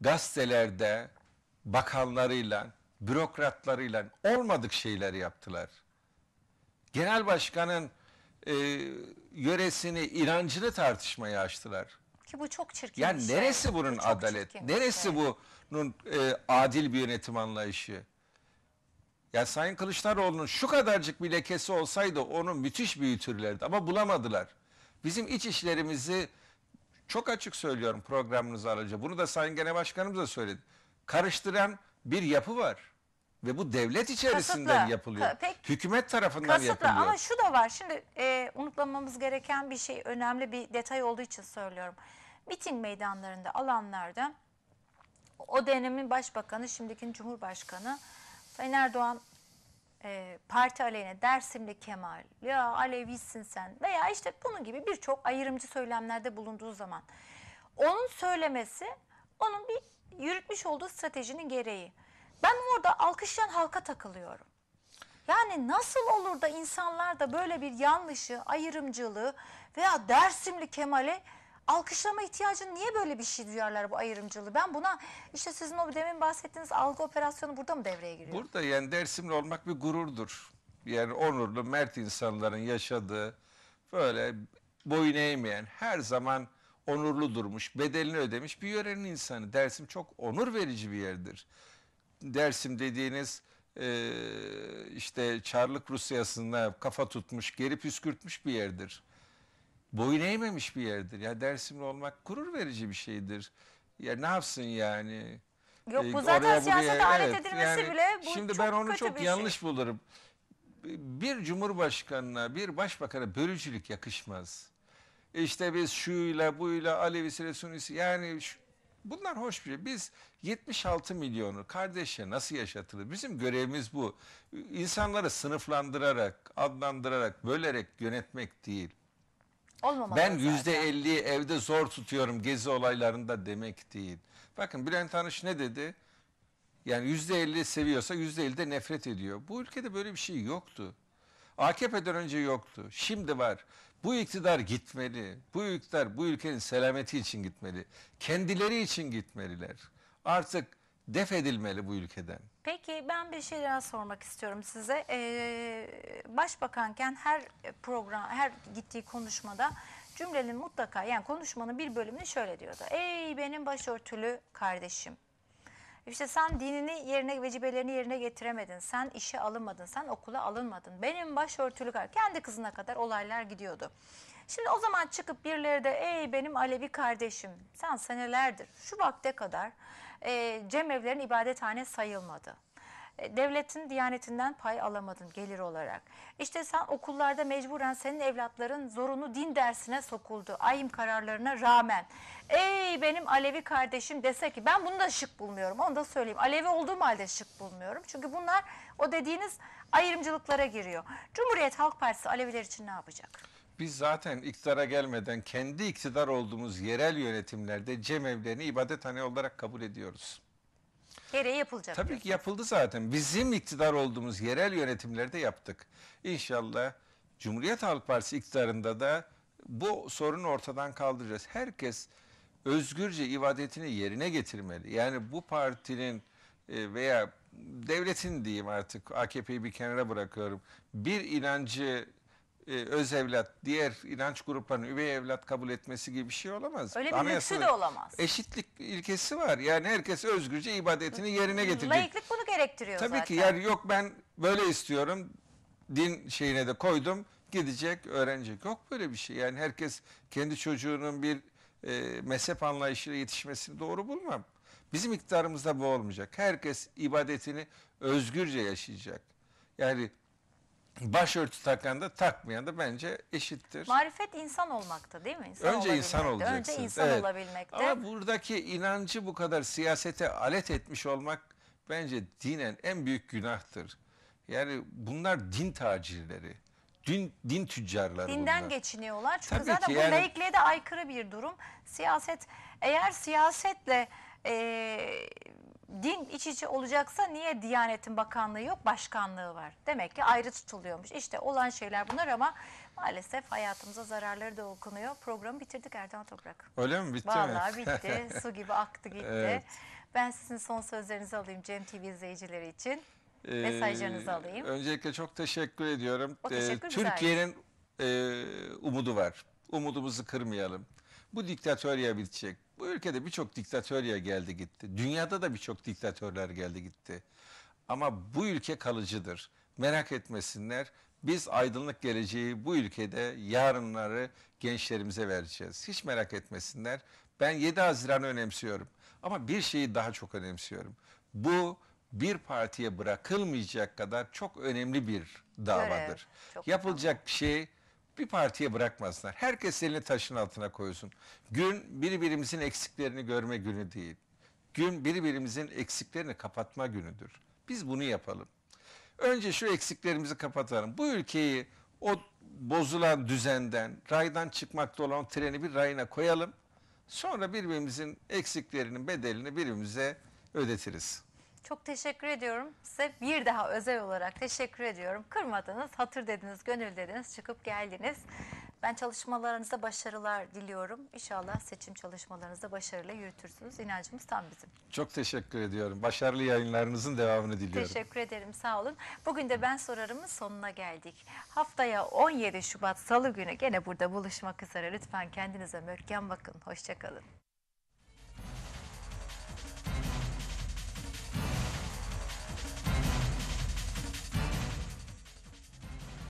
gazetelerde bakanlarıyla, bürokratlarıyla olmadık şeyler yaptılar. Genel başkanın e, yöresini, inancını tartışmaya açtılar. Ki bu çok çirkin yani bir şey. neresi bunun bu adalet? Neresi evet. Şey. bunun e, adil bir yönetim anlayışı? Ya Sayın Kılıçdaroğlu'nun şu kadarcık bir lekesi olsaydı onu müthiş büyütürlerdi ama bulamadılar. Bizim iç işlerimizi çok açık söylüyorum programınız aracı. Bunu da Sayın Genel Başkanımız da söyledi. Karıştıran bir yapı var. Ve bu devlet içerisinden Kasıtlı. yapılıyor. Ta- pek- Hükümet tarafından Kasıtlı yapılıyor. ama şu da var şimdi e, unutmamamız gereken bir şey önemli bir detay olduğu için söylüyorum. Miting meydanlarında alanlarda o dönemin başbakanı şimdiki cumhurbaşkanı Sayın Erdoğan e, parti aleyhine Dersimli Kemal ya Alevisin sen veya işte bunun gibi birçok ayrımcı söylemlerde bulunduğu zaman onun söylemesi onun bir yürütmüş olduğu stratejinin gereği. Ben orada alkışlayan halka takılıyorum. Yani nasıl olur da insanlar da böyle bir yanlışı, ayrımcılığı veya Dersimli Kemal'e alkışlama ihtiyacını niye böyle bir şey duyarlar bu ayrımcılığı? Ben buna işte sizin o demin bahsettiğiniz algı operasyonu burada mı devreye giriyor? Burada yani Dersimli olmak bir gururdur. Yani onurlu, mert insanların yaşadığı böyle boyun eğmeyen her zaman onurlu durmuş, bedelini ödemiş bir yörenin insanı. Dersim çok onur verici bir yerdir. Dersim dediğiniz e, işte Çarlık Rusyasında kafa tutmuş, geri püskürtmüş bir yerdir boyun eğmemiş bir yerdir. Ya Dersimli olmak gurur verici bir şeydir. Ya ne yapsın yani? Yok bu ee, zaten Oraya, siyasete buraya, alet evet, edilmesi yani, bile bu Şimdi çok ben onu kötü çok yanlış şey. bulurum. Bir cumhurbaşkanına, bir başbakana bölücülük yakışmaz. İşte biz şuyla, buyla, Alevisiyle, Sunisi yani şu, bunlar hoş bir şey. Biz 76 milyonu kardeşe nasıl yaşatılır? Bizim görevimiz bu. İnsanları sınıflandırarak, adlandırarak, bölerek yönetmek değil. Olmamalı ben yüzde elli evde zor tutuyorum gezi olaylarında demek değil. Bakın Bülent Tanış ne dedi? Yani yüzde elli seviyorsa yüzde elli de nefret ediyor. Bu ülkede böyle bir şey yoktu. AKP'den önce yoktu. Şimdi var. Bu iktidar gitmeli. Bu iktidar bu ülkenin selameti için gitmeli. Kendileri için gitmeliler. Artık def edilmeli bu ülkeden. Peki ben bir şey daha sormak istiyorum size. Ee, başbakanken her program, her gittiği konuşmada cümlenin mutlaka yani konuşmanın bir bölümünü şöyle diyordu. Ey benim başörtülü kardeşim. İşte sen dinini yerine, vecibelerini yerine getiremedin. Sen işe alınmadın. Sen okula alınmadın. Benim başörtülü kardeşim. Kendi kızına kadar olaylar gidiyordu. Şimdi o zaman çıkıp birileri de ey benim Alevi kardeşim. Sen senelerdir şu vakte kadar e, ee, cemevlerin ibadethane sayılmadı. Ee, devletin diyanetinden pay alamadın gelir olarak. İşte sen okullarda mecburen senin evlatların zorunu din dersine sokuldu. Ayim kararlarına rağmen. Ey benim Alevi kardeşim dese ki ben bunu da şık bulmuyorum. Onu da söyleyeyim. Alevi olduğum halde şık bulmuyorum. Çünkü bunlar o dediğiniz ayrımcılıklara giriyor. Cumhuriyet Halk Partisi Aleviler için ne yapacak? Biz zaten iktidara gelmeden kendi iktidar olduğumuz yerel yönetimlerde cemevlerini ibadethane olarak kabul ediyoruz. Nereye yapılacak. Tabii ki yapıldı zaten. Bizim iktidar olduğumuz yerel yönetimlerde yaptık. İnşallah Cumhuriyet Halk Partisi iktidarında da bu sorunu ortadan kaldıracağız. Herkes özgürce ibadetini yerine getirmeli. Yani bu partinin e, veya devletin diyeyim artık AKP'yi bir kenara bırakıyorum. Bir inancı e, öz evlat, diğer inanç gruplarının üvey evlat kabul etmesi gibi bir şey olamaz. Öyle bir lüksü de olamaz. Eşitlik ilkesi var. Yani herkes özgürce ibadetini yerine getirecek. Layıklık bunu gerektiriyor Tabii zaten. ki yani yok ben böyle istiyorum. Din şeyine de koydum. Gidecek, öğrenecek. Yok böyle bir şey. Yani herkes kendi çocuğunun bir e, mezhep anlayışıyla yetişmesini doğru bulmam. Bizim iktidarımızda bu olmayacak. Herkes ibadetini özgürce yaşayacak. Yani başörtü takan da takmayan da bence eşittir. Marifet insan olmakta değil mi? İnsan Önce insan olacaksın. Önce insan evet. olabilmekte. Ama buradaki inancı bu kadar siyasete alet etmiş olmak bence dinen en büyük günahtır. Yani bunlar din tacirleri. Din, din tüccarları Dinden bunlar. geçiniyorlar. Çünkü Tabii zaten bu yani... laikliğe de aykırı bir durum. Siyaset eğer siyasetle e, din iç içe olacaksa niye Diyanet'in bakanlığı yok, başkanlığı var? Demek ki ayrı tutuluyormuş. İşte olan şeyler bunlar ama maalesef hayatımıza zararları da okunuyor. Programı bitirdik Erdoğan Toprak. Öyle mi? Bitti Vallahi mi? bitti. Su gibi aktı gitti. Evet. Ben sizin son sözlerinizi alayım Cem TV izleyicileri için. Ee, Mesajlarınızı alayım. Öncelikle çok teşekkür ediyorum. O teşekkür ee, Türkiye'nin e, umudu var. Umudumuzu kırmayalım. Bu diktatör bitecek. Bu ülkede birçok diktatörya geldi gitti. Dünyada da birçok diktatörler geldi gitti. Ama bu ülke kalıcıdır. Merak etmesinler. Biz aydınlık geleceği bu ülkede yarınları gençlerimize vereceğiz. Hiç merak etmesinler. Ben 7 Haziran'ı önemsiyorum. Ama bir şeyi daha çok önemsiyorum. Bu bir partiye bırakılmayacak kadar çok önemli bir davadır. Görev, Yapılacak önemli. bir şey bir partiye bırakmasınlar. Herkes elini taşın altına koysun. Gün birbirimizin eksiklerini görme günü değil. Gün birbirimizin eksiklerini kapatma günüdür. Biz bunu yapalım. Önce şu eksiklerimizi kapatalım. Bu ülkeyi o bozulan düzenden, raydan çıkmakta olan treni bir rayına koyalım. Sonra birbirimizin eksiklerinin bedelini birbirimize ödetiriz. Çok teşekkür ediyorum. Size bir daha özel olarak teşekkür ediyorum. Kırmadınız, hatır dediniz, gönül dediniz, çıkıp geldiniz. Ben çalışmalarınızda başarılar diliyorum. İnşallah seçim çalışmalarınızda başarıyla yürütürsünüz. İnancımız tam bizim. Çok teşekkür ediyorum. Başarılı yayınlarınızın devamını diliyorum. Teşekkür ederim. Sağ olun. Bugün de ben sorarımın sonuna geldik. Haftaya 17 Şubat Salı günü gene burada buluşmak üzere. Lütfen kendinize möhkem bakın. Hoşçakalın.